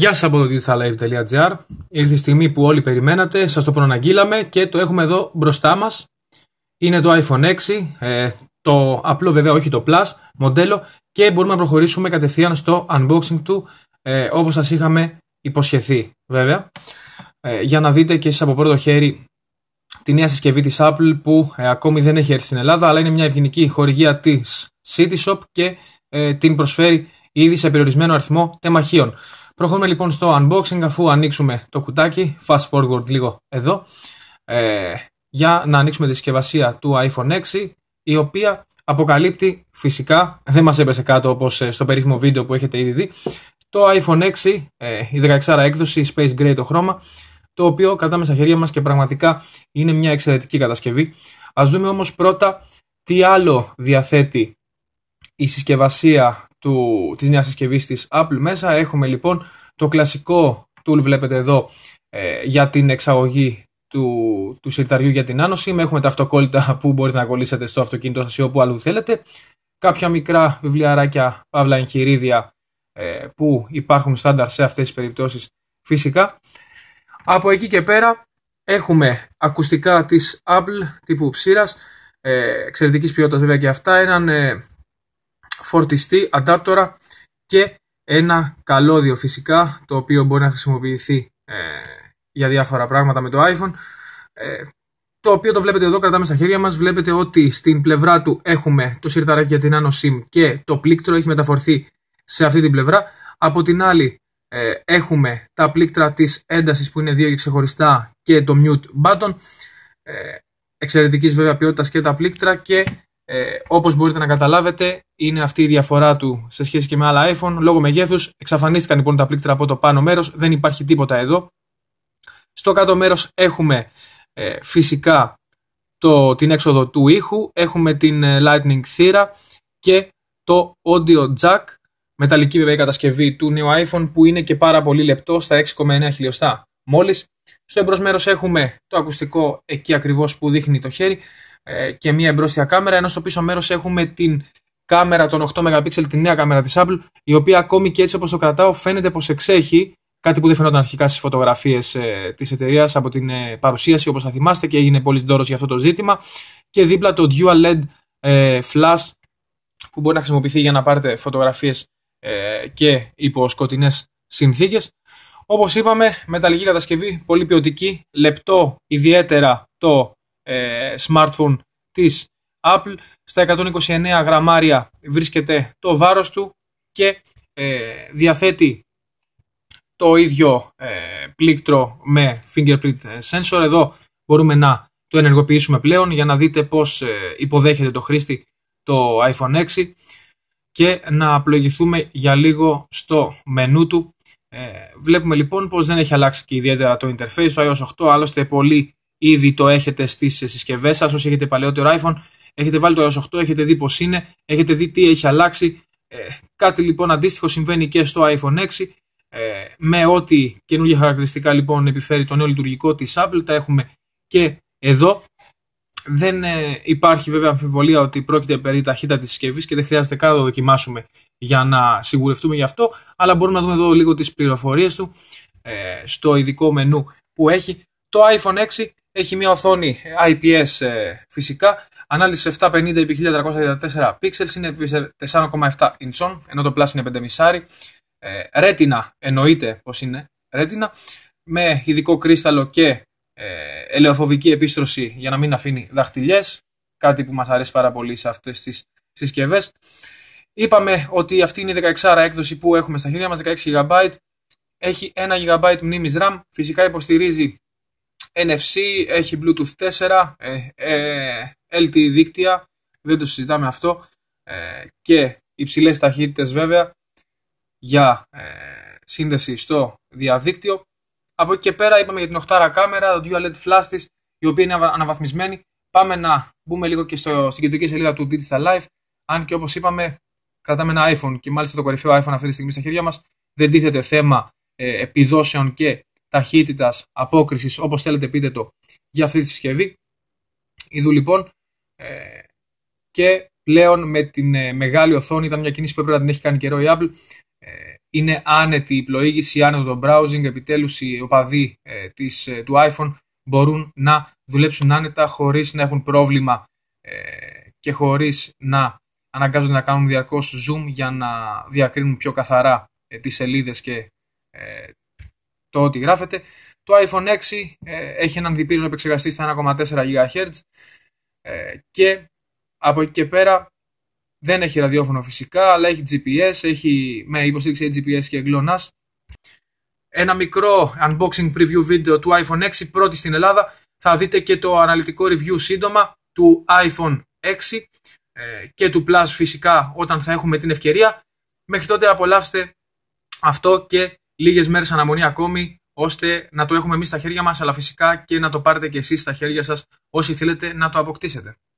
Γεια σας από το digitallife.gr Ήρθε η στιγμή που όλοι περιμένατε, σας το προναγγείλαμε και το έχουμε εδώ μπροστά μας. Είναι το iPhone 6, ε, το απλό βέβαια όχι το Plus μοντέλο και μπορούμε να προχωρήσουμε κατευθείαν στο unboxing του ε, όπως σας είχαμε υποσχεθεί βέβαια. Ε, για να δείτε και εσείς από πρώτο χέρι τη νέα συσκευή της Apple που ακόμη δεν έχει έρθει στην Ελλάδα αλλά είναι μια ευγενική χορηγία της CityShop Shop και την προσφέρει ήδη σε περιορισμένο αριθμό τεμαχίων. Προχωρούμε λοιπόν στο unboxing αφού ανοίξουμε το κουτάκι, fast forward λίγο εδώ, ε, για να ανοίξουμε τη συσκευασία του iPhone 6, η οποία αποκαλύπτει φυσικά, δεν μας έπεσε κάτω όπως ε, στο περίφημο βίντεο που έχετε ήδη δει, το iPhone 6, ε, η 16 έκδοση, Space Gray το χρώμα, το οποίο κρατάμε στα χέρια μας και πραγματικά είναι μια εξαιρετική κατασκευή. Ας δούμε όμως πρώτα τι άλλο διαθέτει η συσκευασία του, της νέας συσκευής της Apple μέσα. Έχουμε λοιπόν το κλασικό tool βλέπετε εδώ ε, για την εξαγωγή του, του σιρταριού για την άνοση. Έχουμε τα αυτοκόλλητα που μπορείτε να κολλήσετε στο αυτοκίνητο σας ή όπου αλλού θέλετε. Κάποια μικρά βιβλιαράκια, παύλα εγχειρίδια ε, που υπάρχουν στάνταρ σε αυτές τις περιπτώσεις φυσικά. Από εκεί και πέρα έχουμε ακουστικά της Apple τύπου ψήρας, ε, εξαιρετικής ποιότητας βέβαια και αυτά, έναν ε, φορτιστή, αντάπτορα και ένα καλώδιο φυσικά το οποίο μπορεί να χρησιμοποιηθεί ε, για διάφορα πράγματα με το iPhone ε, το οποίο το βλέπετε εδώ κρατάμε στα χέρια μας βλέπετε ότι στην πλευρά του έχουμε το σιρταράκι για την Nano SIM και το πλήκτρο έχει μεταφορθεί σε αυτή την πλευρά από την άλλη ε, έχουμε τα πλήκτρα της έντασης που είναι δύο ξεχωριστά και το mute button ε, εξαιρετικής βέβαια ποιότητας και τα πλήκτρα και ε, Όπως μπορείτε να καταλάβετε, είναι αυτή η διαφορά του σε σχέση και με άλλα iPhone. Λόγω μεγέθους εξαφανίστηκαν λοιπόν τα πλήκτρα από το πάνω μέρος δεν υπάρχει τίποτα εδώ. Στο κάτω μέρος έχουμε ε, φυσικά το, την έξοδο του ήχου, έχουμε την ε, Lightning θύρα και το Audio Jack, μεταλλική βέβαια η κατασκευή του νέου iPhone που είναι και πάρα πολύ λεπτό στα 6,9 χιλιοστά μόλις. Στο εμπρός μέρος έχουμε το ακουστικό εκεί ακριβώς που δείχνει το χέρι ε, και μία εμπρόσθια κάμερα, ενώ στο πίσω μέρος έχουμε την κάμερα των 8 MP, τη νέα κάμερα της Apple, η οποία ακόμη και έτσι όπως το κρατάω φαίνεται πως εξέχει, κάτι που δεν φαινόταν αρχικά στις φωτογραφίες ε, της εταιρείας από την ε, παρουσίαση όπως θα θυμάστε και έγινε πολύ ντόρος για αυτό το ζήτημα και δίπλα το Dual LED ε, Flash που μπορεί να χρησιμοποιηθεί για να πάρετε φωτογραφίες ε, και υπό σκοτεινές συνθήκες. Όπως είπαμε, μεταλλική κατασκευή, πολύ ποιοτική, λεπτό ιδιαίτερα το ε, smartphone της Apple. Στα 129 γραμμάρια βρίσκεται το βάρος του και ε, διαθέτει το ίδιο ε, πλήκτρο με fingerprint sensor. Εδώ μπορούμε να το ενεργοποιήσουμε πλέον για να δείτε πώς ε, υποδέχεται το χρήστη το iPhone 6 και να απλογηθούμε για λίγο στο μενού του. Ε, βλέπουμε λοιπόν πως δεν έχει αλλάξει και ιδιαίτερα το interface, του iOS 8, άλλωστε πολύ ήδη το έχετε στις συσκευές σας όσοι έχετε παλαιότερο iPhone, έχετε βάλει το iOS 8, έχετε δει πώς είναι, έχετε δει τι έχει αλλάξει. Ε, κάτι λοιπόν αντίστοιχο συμβαίνει και στο iPhone 6, ε, με ό,τι καινούργια χαρακτηριστικά λοιπόν επιφέρει το νέο λειτουργικό της Apple, τα έχουμε και εδώ. Δεν ε, υπάρχει βέβαια αμφιβολία ότι πρόκειται περί ταχύτητα της συσκευής και δεν χρειάζεται καν να το δοκιμάσουμε για να σιγουρευτούμε γι' αυτό. Αλλά μπορούμε να δούμε εδώ λίγο τις πληροφορίες του ε, στο ειδικό μενού που έχει. Το iPhone 6 έχει μια οθόνη ε, IPS ε, φυσικά, ανάλυση 750x1344 pixels, είναι 4,7 ιντσών, ενώ το Plus είναι 5,5. Retina ε, εννοείται πως είναι Retina, με ειδικό κρύσταλλο και ελαιοφοβική επίστρωση για να μην αφήνει δαχτυλιές, κάτι που μας αρέσει πάρα πολύ σε αυτές τις συσκευές. Είπαμε ότι αυτή είναι η 16 έκδοση που έχουμε στα χέρια μας, 16 GB, έχει 1 GB μνήμης RAM, φυσικά υποστηρίζει NFC, έχει Bluetooth 4, ε, ε, LTE δίκτυα, δεν το συζητάμε αυτό, ε, και υψηλές ταχύτητες βέβαια για σύνδεση στο διαδίκτυο. Από εκεί και πέρα είπαμε για την οχτάρα κάμερα, το Dual LED Flash της, η οποία είναι αναβαθμισμένη. Πάμε να μπούμε λίγο και στο, στην κεντρική σελίδα του Digital Life. Αν και όπως είπαμε, κρατάμε ένα iPhone και μάλιστα το κορυφαίο iPhone αυτή τη στιγμή στα χέρια μας. Δεν τίθεται θέμα ε, επιδόσεων και Ταχύτητας, απόκρισης, όπως θέλετε πείτε το, για αυτή τη συσκευή. Ιδού λοιπόν ε, και πλέον με την ε, μεγάλη οθόνη, ήταν μια κίνηση που έπρεπε να την έχει κάνει καιρό η Apple, ε, είναι άνετη η πλοήγηση, άνετο το browsing, επιτέλους οι οπαδοί ε, της, ε, του iPhone μπορούν να δουλέψουν άνετα χωρίς να έχουν πρόβλημα και χωρίς να αναγκάζονται να κάνουν διαρκώς zoom για να διακρίνουν πιο καθαρά τις σελίδες και το ότι γράφεται. Το iPhone 6 ε, έχει έναν διπύρινο επεξεργαστή στα 1,4 GHz ε, και από εκεί και πέρα δεν έχει ραδιόφωνο φυσικά, αλλά έχει GPS, έχει, με υποστήριξη GPS και GLONASS. Ένα μικρό unboxing preview βίντεο του iPhone 6, πρώτη στην Ελλάδα. Θα δείτε και το αναλυτικό review σύντομα του iPhone 6 ε, και του Plus φυσικά όταν θα έχουμε την ευκαιρία. Μέχρι τότε απολαύστε αυτό και λίγες μέρες αναμονή ακόμη ώστε να το έχουμε εμείς στα χέρια μας αλλά φυσικά και να το πάρετε και εσείς στα χέρια σας όσοι θέλετε να το αποκτήσετε.